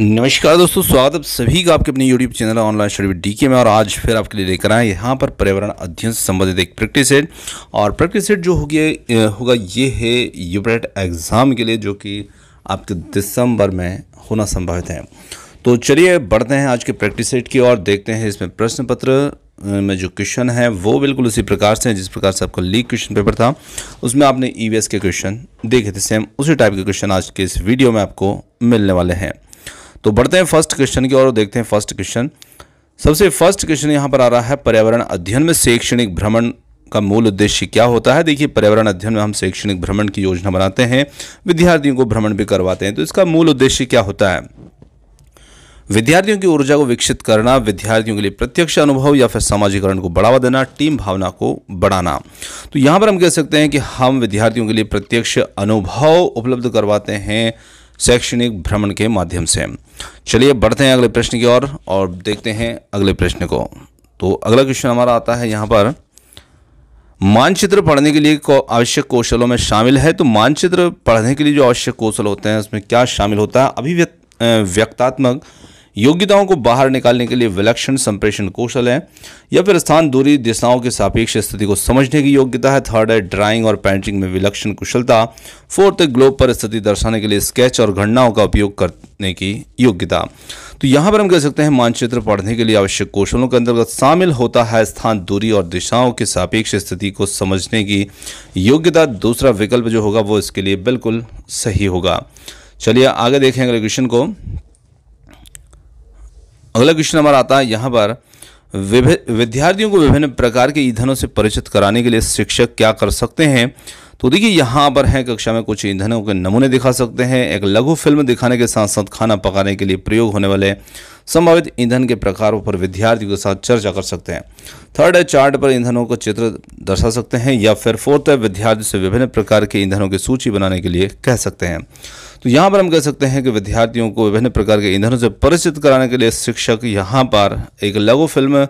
नमस्कार दोस्तों स्वागत अब सभी का आपके अपने YouTube channel online study D K में और आज फिर आपके लिए लेकर आए यहाँ पर पर्यावरण अध्ययन से संबंधित एक प्रैक्टिस सेट और प्रैक्टिस सेट जो होगी होगा ये है यूपरेट एग्ज़ाम के लिए जो कि आपके दिसंबर में होना संभावित है तो चलिए बढ़ते हैं आज के प्रैक्टिस सेट की और देखते हैं इसमें प्रश्न पत्र में जो क्वेश्चन है वो बिल्कुल उसी प्रकार से हैं जिस प्रकार से आपका लीक क्वेश्चन पेपर था उसमें आपने ईवीएस e के क्वेश्चन देखे थे सेम उसी टाइप के क्वेश्चन आज के इस वीडियो में आपको मिलने वाले हैं तो बढ़ते हैं फर्स्ट क्वेश्चन की ओर देखते हैं फर्स्ट क्वेश्चन सबसे फर्स्ट क्वेश्चन यहाँ पर आ रहा है पर्यावरण अध्ययन में शैक्षणिक भ्रमण का मूल उद्देश्य क्या होता है देखिए पर्यावरण अध्ययन में हम शैक्षणिक भ्रमण की योजना बनाते हैं विद्यार्थियों को भ्रमण भी करवाते हैं तो इसका मूल उद्देश्य क्या होता है विद्यार्थियों की ऊर्जा को विकसित करना विद्यार्थियों के लिए प्रत्यक्ष अनुभव या फिर समाजीकरण को बढ़ावा देना टीम भावना को बढ़ाना तो यहाँ पर हम कह सकते हैं कि हम विद्यार्थियों के लिए प्रत्यक्ष अनुभव उपलब्ध करवाते हैं शैक्षणिक भ्रमण के माध्यम से चलिए बढ़ते हैं अगले प्रश्न की ओर और, और देखते हैं अगले प्रश्न को तो अगला क्वेश्चन हमारा आता है यहाँ पर मानचित्र पढ़ने के लिए को आवश्यक कौशलों में शामिल है तो मानचित्र पढ़ने के लिए जो आवश्यक कौशल होते हैं उसमें क्या शामिल होता है अभिव्यक्त व्यक्तात्मक योग्यताओं को बाहर निकालने के लिए विलक्षण संप्रेषण कौशल है या फिर स्थान दूरी दिशाओं के सापेक्ष स्थिति को समझने की योग्यता है थर्ड है ड्राइंग और पेंटिंग में विलक्षण कुशलता फोर्थ है ग्लोब पर स्थिति दर्शाने के लिए स्केच और घटनाओं का उपयोग करने की योग्यता तो यहाँ पर हम कह सकते हैं मानचित्र पढ़ने के लिए आवश्यक कौशलों के अंतर्गत शामिल होता है स्थान दूरी और दिशाओं के सापेक्ष स्थिति को समझने की योग्यता दूसरा विकल्प जो होगा वो इसके लिए बिल्कुल सही होगा चलिए आगे देखें अगले क्वेश्चन को अगला क्वेश्चन हमारा आता है यहाँ पर विभिन्न विद्यार्थियों को विभिन्न प्रकार के ईंधनों से परिचित कराने के लिए शिक्षक क्या कर सकते हैं तो देखिए यहाँ पर है कक्षा में कुछ ईंधनों के नमूने दिखा सकते हैं एक लघु फिल्म दिखाने के साथ साथ खाना पकाने के लिए प्रयोग होने वाले संभावित ईंधन के प्रकारों पर विद्यार्थियों के साथ चर्चा कर सकते हैं थर्ड है चार्ट पर ईंधनों का चित्र दर्शा सकते हैं या फिर फोर्थ है विद्यार्थी से विभिन्न प्रकार के ईंधनों की सूची बनाने के लिए कह सकते हैं तो यहाँ पर हम कह सकते हैं कि विद्यार्थियों को विभिन्न प्रकार के ईंधनों से परिचित कराने के लिए शिक्षक यहाँ पर एक लघु फिल्म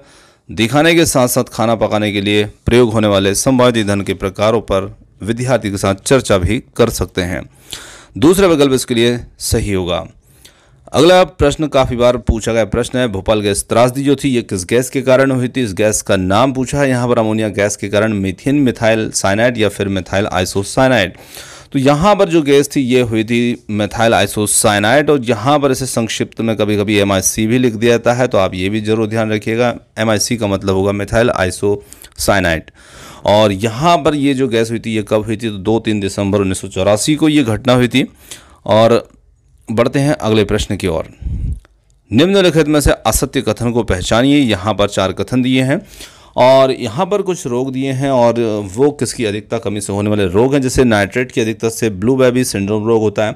दिखाने के साथ साथ खाना पकाने के लिए प्रयोग होने वाले संभावित ईंधन के प्रकारों पर विद्यार्थी के साथ चर्चा भी कर सकते हैं दूसरा विकल्प इसके लिए सही होगा अगला प्रश्न काफ़ी बार पूछा गया प्रश्न है भोपाल गैस त्रासदी जो थी ये किस गैस के कारण हुई थी इस गैस का नाम पूछा है यहाँ पर अमोनिया गैस के कारण मिथिन मिथाइल साइनाइड या फिर मिथाइल आइसोसाइनाइड तो यहाँ पर जो गैस थी ये हुई थी मेथाइल आइसोसाइनाइट और यहाँ पर इसे संक्षिप्त में कभी कभी एम भी लिख दिया जाता है तो आप ये भी जरूर ध्यान रखिएगा एम का मतलब होगा मेथाइल आइसोसाइनाइड और यहाँ पर ये जो गैस हुई थी ये कब हुई थी तो दो तीन दिसंबर उन्नीस को ये घटना हुई थी और बढ़ते हैं अगले प्रश्न की ओर निम्नलिखित में से असत्य कथन को पहचानिए यहाँ पर चार कथन दिए हैं और यहाँ पर कुछ रोग दिए हैं और वो किसकी अधिकता कमी से होने वाले रोग हैं जैसे नाइट्रेट की अधिकता से ब्लू बेबी सिंड्रोम रोग होता है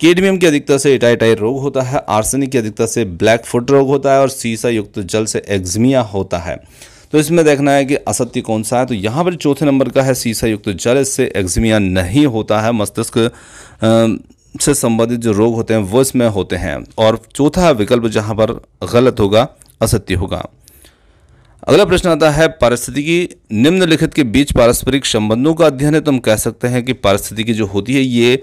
केडमियम की अधिकता से इटाइटाई रोग होता है आर्सेनिक की अधिकता से ब्लैक फुट रोग होता है और सीसा युक्त जल से एग्जमिया होता है तो इसमें देखना है कि असत्य कौन सा है तो यहाँ पर चौथे नंबर का है सीसा युक्त जल इससे एक्जिमिया नहीं होता है मस्तिष्क से संबंधित जो रोग होते हैं वो इसमें होते हैं और चौथा विकल्प जहाँ पर गलत होगा असत्य होगा अगला प्रश्न आता है पारिस्थितिकी निम्नलिखित के बीच पारस्परिक संबंधों का अध्ययन है तो हम कह सकते हैं कि पारिस्थितिकी जो होती है ये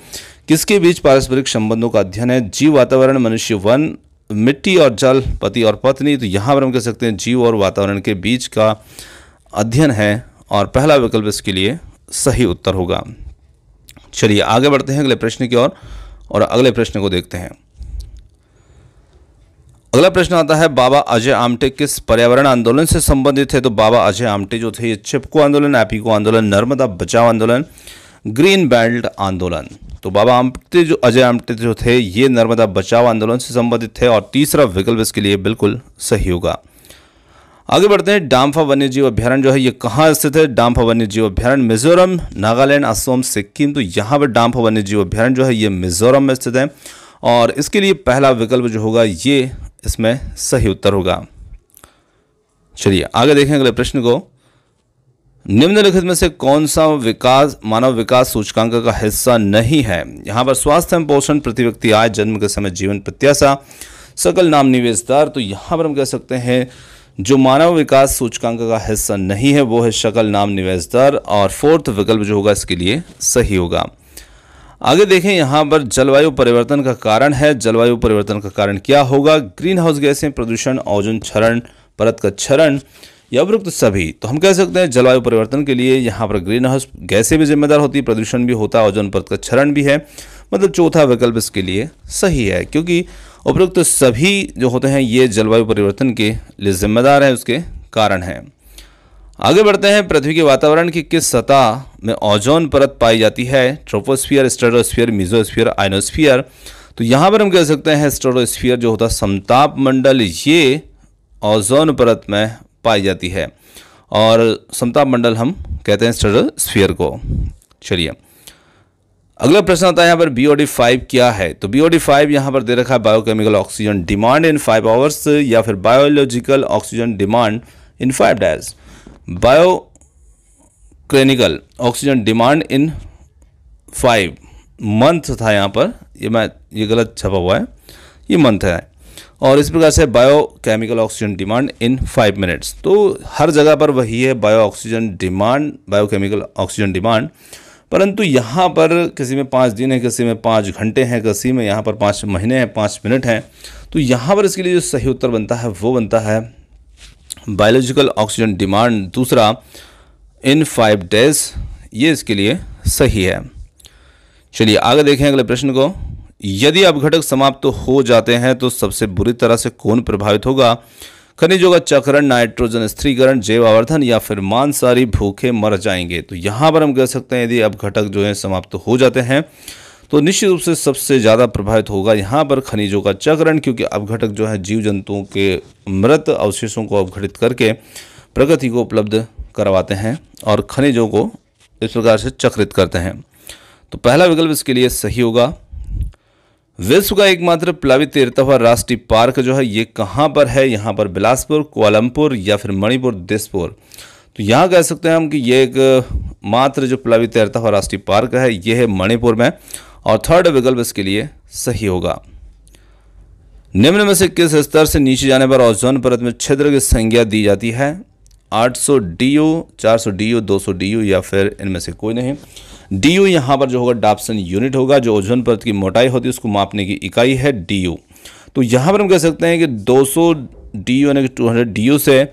किसके बीच पारस्परिक संबंधों का अध्ययन है जीव वातावरण मनुष्य वन मिट्टी और जल पति और पत्नी तो यहाँ पर हम कह सकते हैं जीव और वातावरण के बीच का अध्ययन है और पहला विकल्प इसके लिए सही उत्तर होगा चलिए आगे बढ़ते हैं अगले प्रश्न की ओर और, और अगले प्रश्न को देखते हैं अगला प्रश्न आता है बाबा अजय आमटे किस पर्यावरण आंदोलन से संबंधित है तो बाबा अजय आमटे जो थे ये चिपको आंदोलन एपिको आंदोलन नर्मदा बचाओ आंदोलन ग्रीन बेल्ट आंदोलन तो बाबा आमटे जो अजय आमटे जो थे ये नर्मदा बचाव आंदोलन से संबंधित थे और तीसरा विकल्प इसके लिए बिल्कुल सही होगा आगे बढ़ते हैं डाम्फा वन्यजीव अभ्यारण जो है ये कहाँ स्थित है डाम्फा वन्यजीव अभ्यारण मिजोरम नागालैंड असोम सिक्किम तो यहाँ पर डाम्फा वन्यजीव अभ्यारण जो है ये मिजोरम में स्थित है और इसके लिए पहला विकल्प जो होगा ये इसमें सही उत्तर होगा चलिए आगे देखें अगले प्रश्न को निम्नलिखित में से कौन सा विकास मानव विकास सूचकांक का हिस्सा नहीं है यहाँ पर स्वास्थ्य एवं पोषण प्रति व्यक्ति आय जन्म के समय जीवन प्रत्याशा सकल नाम निवेश दर तो यहाँ पर हम कह सकते हैं जो मानव विकास सूचकांक का हिस्सा नहीं है वो है सकल नाम निवेश दर और फोर्थ विकल्प जो होगा इसके लिए सही होगा आगे देखें यहाँ पर जलवायु परिवर्तन का कारण है जलवायु परिवर्तन का कारण क्या होगा ग्रीन हाउस गैसें प्रदूषण औजन क्षरण परत का क्षरण या उपरुक्त सभी तो हम कह सकते हैं जलवायु परिवर्तन के लिए यहाँ पर ग्रीन हाउस गैसें भी जिम्मेदार होती है प्रदूषण भी होता है ओजोन परत का क्षरण भी है मतलब चौथा विकल्प इसके लिए सही है क्योंकि उपरोक्त सभी जो होते हैं ये जलवायु परिवर्तन के लिए जिम्मेदार हैं उसके कारण हैं आगे बढ़ते हैं पृथ्वी के वातावरण की किस सतह में ओजोन परत पाई जाती है ट्रोपोस्फियर स्टेटोस्फियर मिजोस्फियर आइनोस्फियर तो यहाँ पर हम कह सकते हैं स्टेटोस्फियर जो होता है समताप मंडल ये ओजोन परत में पाई जाती है और समता मंडल हम कहते हैं स्टेरल स्फीयर को चलिए अगला प्रश्न आता है यहाँ पर बी फाइव क्या है तो बी फाइव यहाँ पर दे रखा है biochemical oxygen demand in five hours या फिर biological oxygen demand in five days bio clinical oxygen demand in five month था यहाँ पर ये मैं ये गलत छपा हुआ है ये मंथ है और इस प्रकार से bio chemical oxygen demand in five minutes तो हर जगह पर वही है bio oxygen demand bio chemical oxygen demand परंतु यहाँ पर किसी में पाँच दिन है किसी में पाँच घंटे हैं किसी में यहाँ पर पाँच महीने हैं पाँच मिनट हैं तो यहाँ पर इसके लिए जो सही उत्तर बनता है वो बनता है बायोलॉजिकल ऑक्सीजन डिमांड दूसरा इन फाइव डेज ये इसके लिए सही है चलिए आगे देखें अगले प्रश्न को यदि अपघटक समाप्त तो हो जाते हैं तो सबसे बुरी तरह से कौन प्रभावित होगा खनिज होगा चक्रण नाइट्रोजन स्त्रीकरण जैव आवर्धन या फिर मांसारी भूखे मर जाएंगे तो यहाँ पर हम कह सकते हैं यदि अब घटक जो है समाप्त हो जाते हैं तो निश्चित रूप से सबसे ज़्यादा प्रभावित होगा यहाँ पर खनिजों का चक्रण क्योंकि अपघटक जो है जीव जंतुओं के मृत अवशेषों को अपघटित करके प्रगति को उपलब्ध करवाते हैं और खनिजों को इस प्रकार से चक्रित करते हैं तो पहला विकल्प इसके लिए सही होगा विश्व का एकमात्र प्लावित तीर्थवा राष्ट्रीय पार्क जो है ये कहाँ पर है यहाँ पर बिलासपुर कोलमपुर या फिर मणिपुर दिसपुर तो यहाँ कह सकते हैं हम कि ये एक मात्र जो प्लावित तीर्थवा राष्ट्रीय पार्क है ये है मणिपुर में और थर्ड विकल्प इसके लिए सही होगा निम्न में से किस स्तर से नीचे जाने पर ओजोन परत में छिद्र की संज्ञा दी जाती है 800 DU, 400 DU, 200 डीयू या फिर इनमें से कोई नहीं डी यू यहाँ पर जो होगा डाप्सन यूनिट होगा जो ओजोन परत की मोटाई होती है उसको मापने की इकाई है डी यू तो यहाँ पर हम कह सकते हैं कि 200 सौ डी यू यानी कि टू हंड्रेड से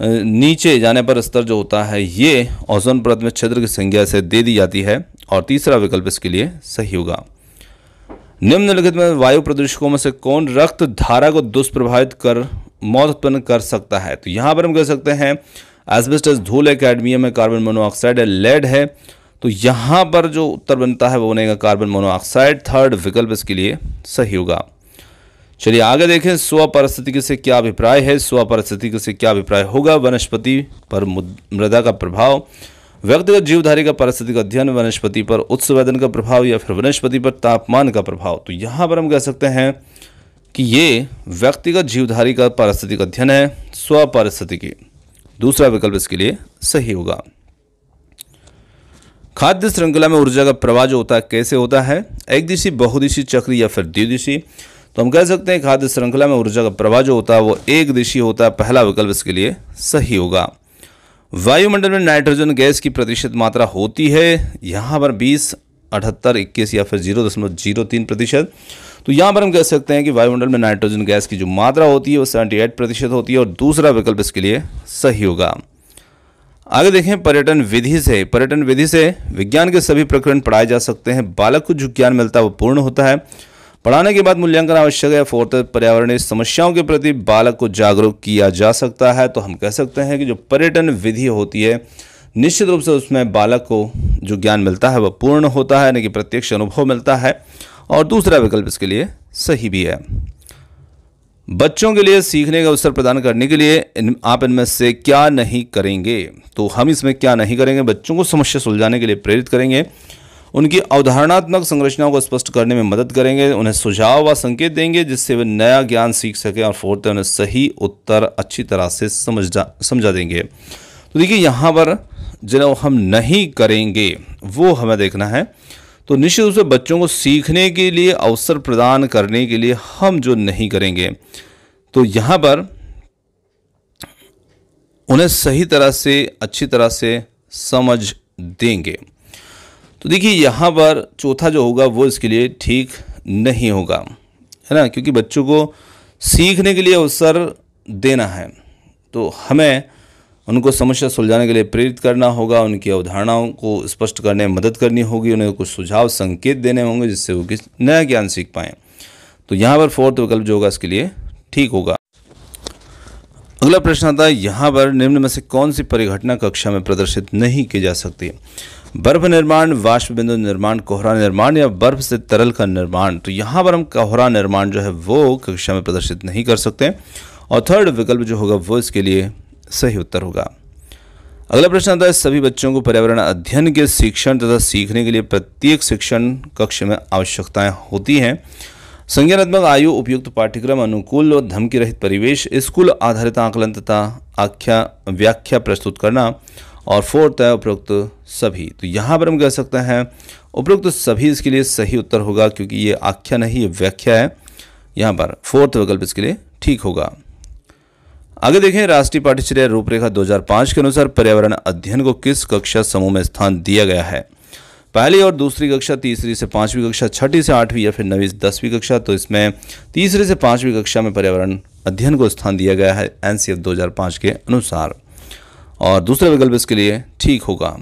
नीचे जाने पर स्तर जो होता है ये ओजोन परत में क्षेत्र की संज्ञा से दे दी जाती है और तीसरा विकल्प इसके लिए सही होगा निम्नलिखित में वायु प्रदूषकों में से कौन रक्त धारा को दुष्प्रभावित कर मौत उत्पन्न कर सकता है तो यहाँ पर हम कह सकते हैं एस्बेस्टस धूल है कैडमियम है कार्बन मोनोऑक्साइड है लेड है तो यहाँ पर जो उत्तर बनता है वो बनेगा कार्बन मोनोऑक्साइड थर्ड विकल्प इसके लिए सही होगा चलिए आगे देखें स्व पारिस्थितिकी से क्या अभिप्राय है स्व पारिस्थितिकी से क्या अभिप्राय होगा वनस्पति पर मृदा का प्रभाव व्यक्तिगत जीवधारी का पारिस्थितिक अध्ययन वनस्पति पर उत्सवेदन का प्रभाव या फिर वनस्पति पर तापमान का प्रभाव तो यहाँ पर हम कह सकते हैं कि ये व्यक्तिगत जीवधारी का पारिस्थितिक अध्ययन है स्व पारिस्थितिकी दूसरा विकल्प इसके लिए सही होगा खाद्य श्रृंखला में ऊर्जा का प्रवाह जो होता है कैसे होता है एक दिशी बहुदिशी चक्र या फिर द्विदिशी तो हम कह सकते हैं खाद्य श्रृंखला में ऊर्जा का प्रवाह जो होता है वो एक दिशी होता है पहला विकल्प इसके लिए सही होगा वायुमंडल में नाइट्रोजन गैस की प्रतिशत मात्रा होती है यहाँ पर बीस अठहत्तर इक्कीस या फिर जीरो दशमलव जीरो तीन प्रतिशत तो यहाँ पर हम कह सकते हैं कि वायुमंडल में नाइट्रोजन गैस की जो मात्रा होती है वो सेवेंटी एट प्रतिशत होती है और दूसरा विकल्प इसके लिए सही होगा आगे देखें पर्यटन विधि से पर्यटन विधि से विज्ञान के सभी प्रकरण पढ़ाए जा सकते हैं बालक को जो ज्ञान मिलता है वो पूर्ण होता है पढ़ाने के बाद मूल्यांकन आवश्यक है फोर्थ पर्यावरणीय समस्याओं के प्रति बालक को जागरूक किया जा सकता है तो हम कह सकते हैं कि जो पर्यटन विधि होती है निश्चित रूप से उसमें बालक को जो ज्ञान मिलता है वह पूर्ण होता है यानी कि प्रत्यक्ष अनुभव मिलता है और दूसरा विकल्प इसके लिए सही भी है बच्चों के लिए सीखने का अवसर प्रदान करने के लिए इन, आप इनमें से क्या नहीं करेंगे तो हम इसमें क्या नहीं करेंगे बच्चों को समस्या सुलझाने के लिए प्रेरित करेंगे उनकी अवधारणात्मक संरचनाओं को स्पष्ट करने में मदद करेंगे उन्हें सुझाव व संकेत देंगे जिससे वे नया ज्ञान सीख सकें और फोर्थ उन्हें सही उत्तर अच्छी तरह से समझ समझा देंगे तो देखिए यहाँ पर जिन्हें हम नहीं करेंगे वो हमें देखना है तो निश्चित रूप से बच्चों को सीखने के लिए अवसर प्रदान करने के लिए हम जो नहीं करेंगे तो यहाँ पर उन्हें सही तरह से अच्छी तरह से समझ देंगे तो देखिए यहाँ पर चौथा जो होगा वो इसके लिए ठीक नहीं होगा है ना क्योंकि बच्चों को सीखने के लिए अवसर देना है तो हमें उनको समस्या सुलझाने के लिए प्रेरित करना होगा उनकी अवधारणाओं को स्पष्ट करने में मदद करनी होगी उन्हें कुछ सुझाव संकेत देने होंगे जिससे वो किस नया ज्ञान सीख पाएँ तो यहाँ पर फोर्थ विकल्प जो होगा इसके लिए ठीक होगा अगला प्रश्न आता है यहाँ पर निम्न में से कौन सी परिघटना कक्षा में प्रदर्शित नहीं की जा सकती बर्फ निर्माण वाष्प बिंदु निर्माण कोहरा निर्माण या बर्फ से तरल का निर्माण तो यहाँ पर हम कोहरा निर्माण जो है वो कक्षा में प्रदर्शित नहीं कर सकते और थर्ड विकल्प जो होगा वो इसके लिए सही उत्तर होगा अगला प्रश्न आता है सभी बच्चों को पर्यावरण अध्ययन के शिक्षण तथा सीखने के लिए प्रत्येक शिक्षण कक्ष में आवश्यकताएं होती हैं संज्ञानात्मक आयु उपयुक्त पाठ्यक्रम अनुकूल और धमकी रहित परिवेश स्कूल आधारित आकलन तथा आख्या व्याख्या प्रस्तुत करना और फोर्थ है उपरोक्त सभी तो यहाँ पर हम कह सकते हैं उपरोक्त सभी इसके लिए सही उत्तर होगा क्योंकि ये आख्या नहीं ये व्याख्या है यहाँ पर फोर्थ विकल्प इसके लिए ठीक होगा आगे देखें राष्ट्रीय पाठ्यचर्या रूपरेखा 2005 के अनुसार पर्यावरण अध्ययन को किस कक्षा समूह में स्थान दिया गया है पहली और दूसरी कक्षा तीसरी से पांचवी कक्षा छठी से आठवीं या फिर नवी से दसवीं कक्षा तो इसमें तीसरी से पांचवी कक्षा में पर्यावरण अध्ययन को स्थान दिया गया है एन सी के अनुसार और दूसरा विकल्प इसके लिए ठीक होगा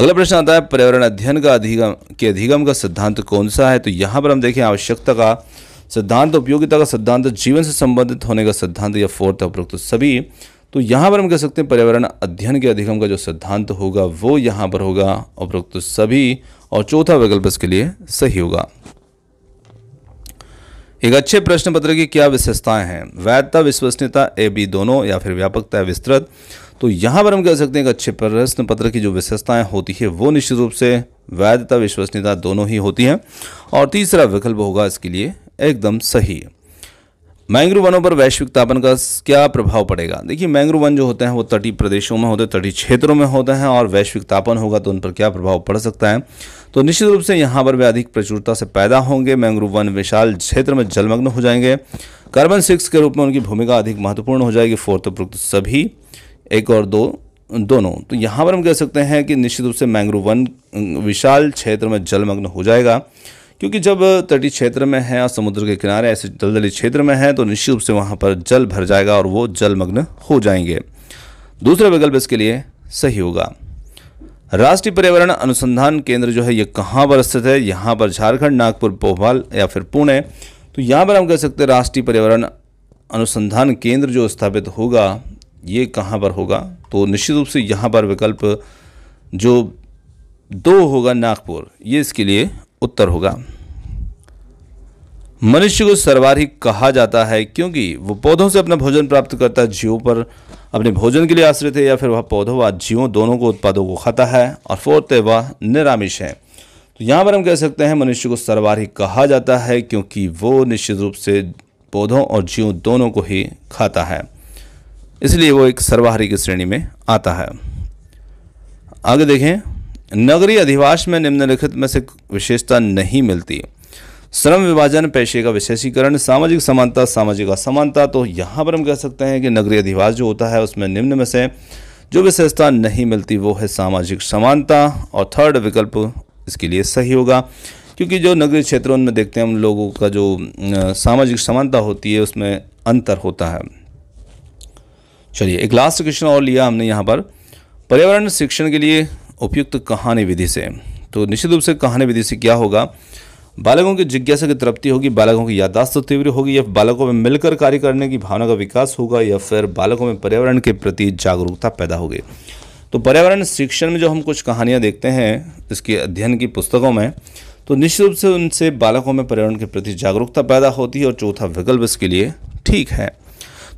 अगला प्रश्न आता है पर्यावरण अध्ययन का अधिगम के अधिगम का सिद्धांत कौन सा है तो यहाँ पर हम देखें आवश्यकता का सिद्धांत उपयोगिता का सिद्धांत जीवन से संबंधित होने का सिद्धांत या फोर्थ उपरोक्त तो सभी तो यहाँ पर हम कह सकते हैं पर्यावरण अध्ययन के अधिगम का जो सिद्धांत होगा वो यहाँ पर होगा उपरोक्त तो सभी और चौथा विकल्प इसके लिए सही होगा एक अच्छे प्रश्न पत्र की क्या विशेषताएं हैं वैधता विश्वसनीयता ए बी दोनों या फिर व्यापकता विस्तृत तो यहाँ पर हम कह सकते हैं कि अच्छे प्रश्न पत्र की जो विशेषताएं होती है वो निश्चित रूप से वैधता विश्वसनीयता दोनों ही होती हैं और तीसरा विकल्प होगा इसके लिए एकदम सही है मैंग्रोव वनों पर वैश्विक तापन का क्या प्रभाव पड़ेगा देखिए मैंग्रोव वन जो होते हैं वो तटीय प्रदेशों में होते हैं तटीय क्षेत्रों में होते हैं और वैश्विक तापन होगा तो उन पर क्या प्रभाव पड़ सकता है तो निश्चित रूप से यहाँ पर वे अधिक प्रचुरता से पैदा होंगे मैंग्रोव वन विशाल क्षेत्र में जलमग्न हो जाएंगे कार्बन सिक्स के रूप में उनकी भूमिका अधिक महत्वपूर्ण हो जाएगी फोर्थ उपरुक्त सभी एक और दो दोनों तो यहाँ पर हम कह सकते हैं कि निश्चित रूप से मैंग्रोव वन विशाल क्षेत्र में जलमग्न हो जाएगा क्योंकि जब तटीय क्षेत्र में है और समुद्र के किनारे ऐसे दलदली क्षेत्र में है तो निश्चित रूप से वहाँ पर जल भर जाएगा और वो जलमग्न हो जाएंगे दूसरा विकल्प इसके लिए सही होगा राष्ट्रीय पर्यावरण अनुसंधान केंद्र जो है ये कहाँ पर स्थित है यहाँ पर झारखंड नागपुर भोपाल या फिर पुणे तो यहाँ पर हम कह सकते हैं राष्ट्रीय पर्यावरण अनुसंधान केंद्र जो स्थापित होगा ये कहाँ पर होगा तो निश्चित रूप से यहाँ पर विकल्प जो दो होगा नागपुर ये इसके लिए उत्तर होगा मनुष्य को सर्वाधिक कहा जाता है क्योंकि वो पौधों से अपना भोजन प्राप्त करता है जीवों पर अपने भोजन के लिए आश्रित है या फिर वह पौधों व जीवों दोनों को उत्पादों को खाता है और फोर्थ है वह निरामिष है तो यहाँ पर हम कह सकते हैं मनुष्य को सर्वाधिक कहा जाता है क्योंकि वो निश्चित रूप से पौधों और जीवों दोनों को ही खाता है इसलिए वो एक सर्वाहारी की श्रेणी में आता है आगे देखें नगरीय अधिवास में निम्नलिखित में से विशेषता नहीं मिलती श्रम विभाजन पेशे का विशेषीकरण सामाजिक समानता सामाजिक असमानता तो यहाँ पर हम कह सकते हैं कि नगरीय अधिवास जो होता है उसमें निम्न में से जो विशेषता नहीं मिलती वो है सामाजिक समानता और थर्ड विकल्प इसके लिए सही होगा क्योंकि जो नगरीय क्षेत्रों में देखते हैं हम लोगों का जो सामाजिक समानता होती है उसमें अंतर होता है चलिए एक लास्ट क्वेश्चन और लिया हमने यहाँ पर पर्यावरण शिक्षण के लिए उपयुक्त कहानी विधि से तो निश्चित रूप से कहानी विधि से क्या होगा बालकों की जिज्ञासा की तृप्ति होगी बालकों की यादाश्त तीव्र होगी या बालकों में मिलकर कार्य करने की भावना का विकास होगा या फिर बालकों में पर्यावरण के प्रति जागरूकता पैदा होगी तो पर्यावरण शिक्षण में जो हम कुछ कहानियाँ देखते हैं इसके अध्ययन की पुस्तकों में तो निश्चित रूप से उनसे बालकों में पर्यावरण के प्रति जागरूकता पैदा होती है और चौथा विकल्प इसके लिए ठीक है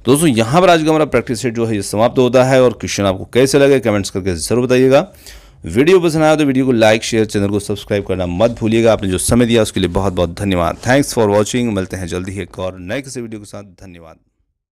दोस्तों यहाँ पर आज का हमारा प्रैक्टिस सेट जो है ये समाप्त होता है और क्वेश्चन आपको कैसे लगे कमेंट्स करके ज़रूर बताइएगा वीडियो पसंद आया तो वीडियो को लाइक शेयर चैनल को सब्सक्राइब करना मत भूलिएगा आपने जो समय दिया उसके लिए बहुत बहुत धन्यवाद थैंक्स फॉर वॉचिंग मिलते हैं जल्दी ही एक और नए किसी वीडियो के साथ धन्यवाद